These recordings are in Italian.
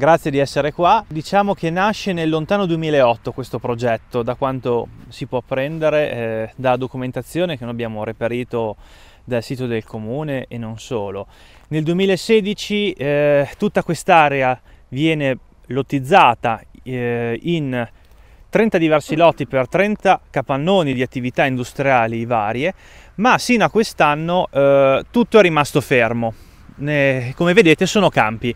grazie di essere qua. Diciamo che nasce nel lontano 2008 questo progetto, da quanto si può apprendere eh, da documentazione che noi abbiamo reperito dal sito del comune e non solo. Nel 2016 eh, tutta quest'area viene lottizzata eh, in 30 diversi lotti per 30 capannoni di attività industriali varie, ma sino a quest'anno eh, tutto è rimasto fermo. Ne, come vedete sono campi.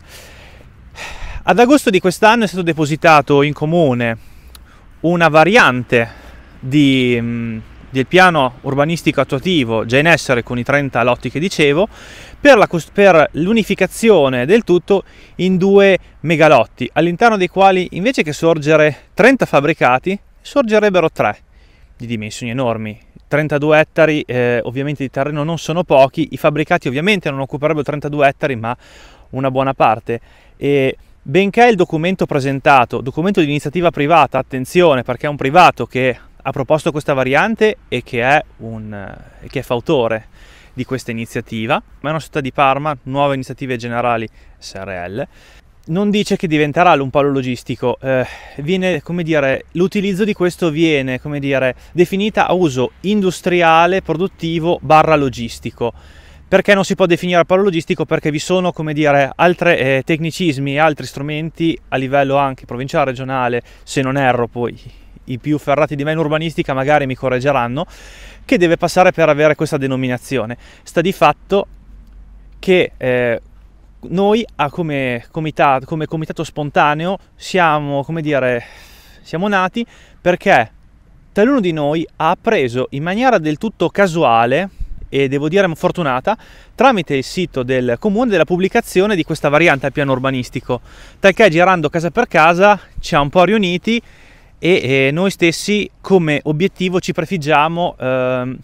Ad agosto di quest'anno è stato depositato in comune una variante di, mm, del piano urbanistico attuativo già in essere con i 30 lotti che dicevo per, la, per l'unificazione del tutto in due megalotti all'interno dei quali invece che sorgere 30 fabbricati sorgerebbero 3 di dimensioni enormi 32 ettari eh, ovviamente di terreno non sono pochi, i fabbricati ovviamente non occuperebbero 32 ettari ma una buona parte e Benché il documento presentato, documento di iniziativa privata, attenzione perché è un privato che ha proposto questa variante e che è, un, che è fautore di questa iniziativa, ma è una società di Parma, Nuove Iniziative Generali SRL, non dice che diventerà un polo logistico, eh, viene, dire, l'utilizzo di questo viene, dire, definita a uso industriale, produttivo, barra logistico. Perché non si può definire paralogistico? Perché vi sono, come dire, altri eh, tecnicismi e altri strumenti a livello anche provinciale, regionale, se non erro poi i più ferrati di me in urbanistica magari mi correggeranno, che deve passare per avere questa denominazione. Sta di fatto che eh, noi come comitato, come, comitato, spontaneo siamo, come dire, siamo nati perché taluno di noi ha appreso in maniera del tutto casuale e devo dire fortunata tramite il sito del comune della pubblicazione di questa variante al piano urbanistico, talché girando casa per casa ci ha un po' riuniti e, e noi stessi come obiettivo ci prefiggiamo ehm,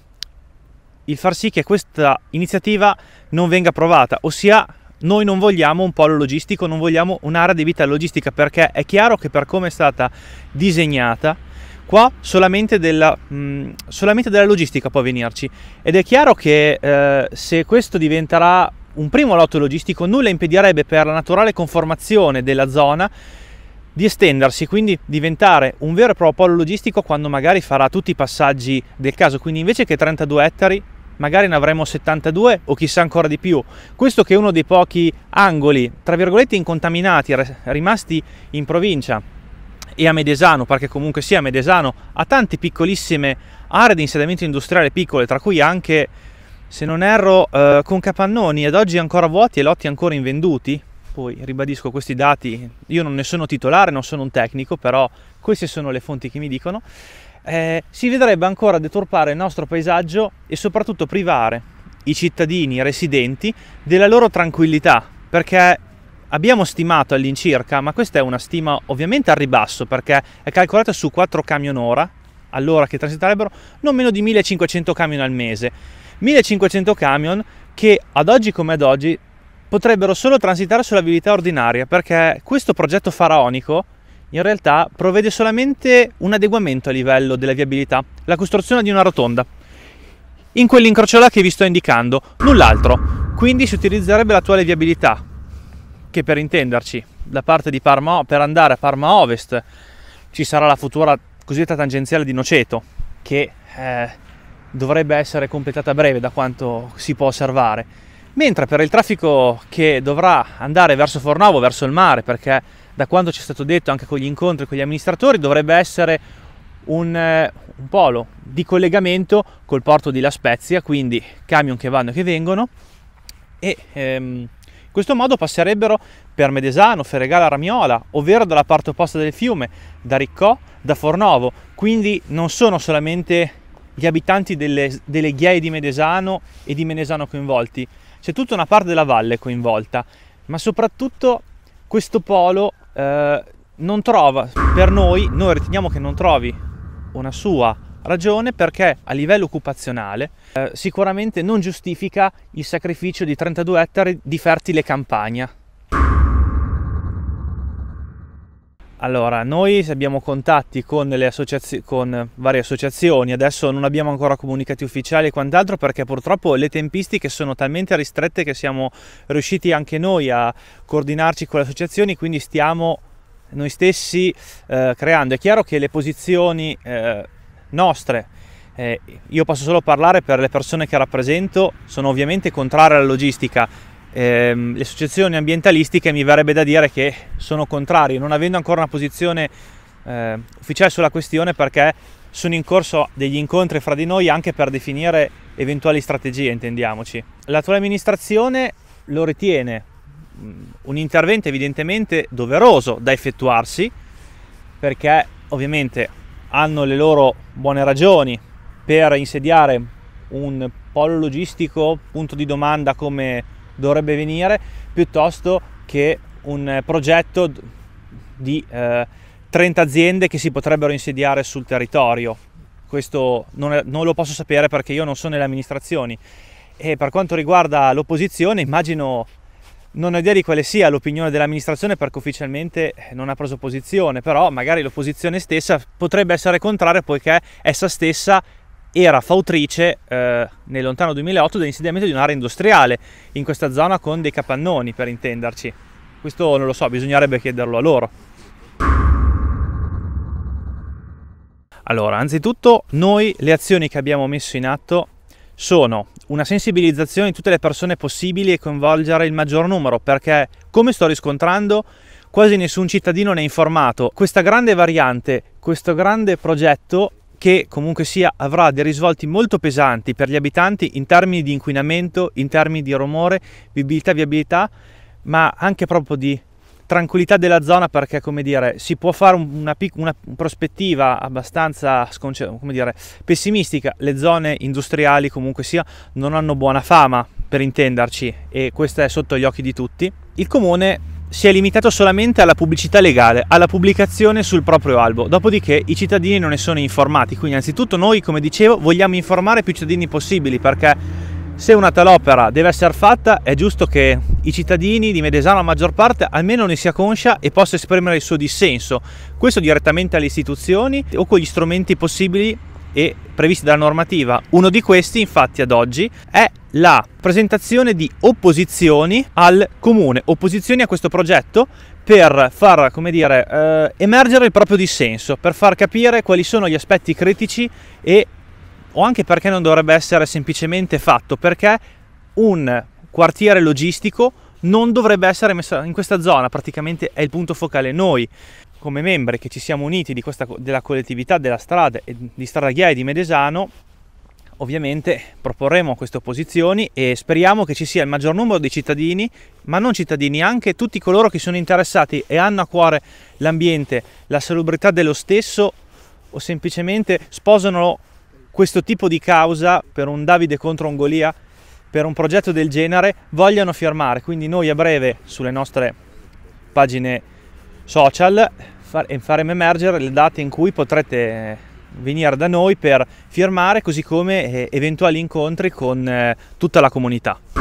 il far sì che questa iniziativa non venga approvata, ossia noi non vogliamo un polo logistico, non vogliamo un'area di vita logistica perché è chiaro che per come è stata disegnata qua solamente della, mh, mm, solamente della logistica può venirci ed è chiaro che eh, se questo diventerà un primo lotto logistico nulla impedirebbe per la naturale conformazione della zona di estendersi, quindi diventare un vero e proprio polo logistico quando magari farà tutti i passaggi del caso, quindi invece che 32 ettari magari ne avremo 72 o chissà ancora di più. Questo che è uno dei pochi angoli, tra virgolette, incontaminati rimasti in provincia e a Medesano, perché comunque sia Medesano ha tante piccolissime aree di insediamento industriale piccole, tra cui anche, se non erro, eh, con capannoni ad oggi ancora vuoti e lotti ancora invenduti. Poi ribadisco questi dati, io non ne sono titolare, non sono un tecnico, però queste sono le fonti che mi dicono. Eh, si vedrebbe ancora deturpare il nostro paesaggio e soprattutto privare i cittadini residenti della loro tranquillità, perché abbiamo stimato all'incirca, ma questa è una stima ovviamente al ribasso perché è calcolata su 4 camion ora, all'ora che transiterebbero, non meno di 1500 camion al mese. 1500 camion che ad oggi come ad oggi potrebbero solo transitare sulla viabilità ordinaria perché questo progetto faraonico in realtà provvede solamente un adeguamento a livello della viabilità, la costruzione di una rotonda. In quell'incrocio là che vi sto indicando, null'altro. Quindi si utilizzerebbe l'attuale viabilità, che per intenderci da parte di Parma per andare a Parma Ovest ci sarà la futura cosiddetta tangenziale di Noceto che eh, dovrebbe essere completata a breve da quanto si può osservare mentre per il traffico che dovrà andare verso Fornovo verso il mare perché da quanto ci è stato detto anche con gli incontri con gli amministratori dovrebbe essere un, eh, un polo di collegamento col porto di La Spezia quindi camion che vanno e che vengono e ehm, in questo modo passerebbero per Medesano, Ferregala, Ramiola, ovvero dalla parte opposta del fiume, da Riccò, da Fornovo. Quindi non sono solamente gli abitanti delle, delle ghiaie di Medesano e di Menesano coinvolti, c'è tutta una parte della valle coinvolta, ma soprattutto questo polo eh, non trova, per noi, noi riteniamo che non trovi una sua Ragione perché a livello occupazionale eh, sicuramente non giustifica il sacrificio di 32 ettari di fertile campagna. Allora, noi abbiamo contatti con, con, varie associazioni, adesso non abbiamo ancora comunicati ufficiali e quant'altro perché purtroppo le tempistiche sono talmente ristrette che siamo riusciti anche noi a coordinarci con le associazioni, quindi stiamo noi stessi eh, creando. È chiaro che le posizioni... Eh, nostre. Eh, io posso solo parlare per le persone che rappresento, sono ovviamente contrarie alla logistica. Eh, le associazioni ambientalistiche mi verrebbe da dire che sono contrarie, non avendo ancora una posizione eh, ufficiale sulla questione perché sono in corso degli incontri fra di noi anche per definire eventuali strategie, intendiamoci. L'attuale amministrazione lo ritiene mm, un intervento evidentemente doveroso da effettuarsi perché ovviamente hanno le loro buone ragioni per insediare un polo logistico, punto di domanda come dovrebbe venire, piuttosto che un progetto di eh, 30 aziende che si potrebbero insediare sul territorio. Questo non, è, non lo posso sapere perché io non sono nelle amministrazioni. E per quanto riguarda l'opposizione, immagino non ho idea di quale sia l'opinione dell'amministrazione perché ufficialmente eh, non ha preso posizione, però magari l'opposizione stessa potrebbe essere contraria poiché essa stessa era fautrice eh, nel lontano 2008 dell'insediamento di un'area industriale in questa zona con dei capannoni per intenderci. Questo non lo so, bisognerebbe chiederlo a loro. Allora, anzitutto noi le azioni che abbiamo messo in atto sono una sensibilizzazione di tutte le persone possibili e coinvolgere il maggior numero perché, come sto riscontrando, quasi nessun cittadino ne è informato. Questa grande variante, questo grande progetto che comunque sia avrà dei risvolti molto pesanti per gli abitanti in termini di inquinamento, in termini di rumore, vivibilità, viabilità, ma anche proprio di tranquillità della zona perché, come dire, si può fare una, una prospettiva abbastanza sconce- dire, pessimistica. Le zone industriali, comunque sia, non hanno buona fama, per intenderci, e questo è sotto gli occhi di tutti. Il comune si è limitato solamente alla pubblicità legale, alla pubblicazione sul proprio albo, dopodiché i cittadini non ne sono informati, quindi anzitutto noi, come dicevo, vogliamo informare più cittadini possibili perché se una tal opera deve essere fatta, è giusto che i cittadini di Medesano, la maggior parte, almeno ne sia conscia e possa esprimere il suo dissenso, questo direttamente alle istituzioni o con gli strumenti possibili e previsti dalla normativa. Uno di questi, infatti, ad oggi è la presentazione di opposizioni al comune, opposizioni a questo progetto per far, come dire, eh, emergere il proprio dissenso, per far capire quali sono gli aspetti critici e o anche perché non dovrebbe essere semplicemente fatto, perché un quartiere logistico non dovrebbe essere messo in questa zona, praticamente è il punto focale. Noi, come membri che ci siamo uniti questa, della collettività della strada e di Stradaghiai di Medesano, ovviamente proporremo queste opposizioni e speriamo che ci sia il maggior numero di cittadini, ma non cittadini, anche tutti coloro che sono interessati e hanno a cuore l'ambiente, la salubrità dello stesso o semplicemente sposano questo tipo di causa per un Davide contro un Golia, per un progetto del genere, vogliano firmare. Quindi noi a breve sulle nostre pagine social faremo emergere le date in cui potrete venire da noi per firmare, così come eh, eventuali incontri con eh, tutta la comunità.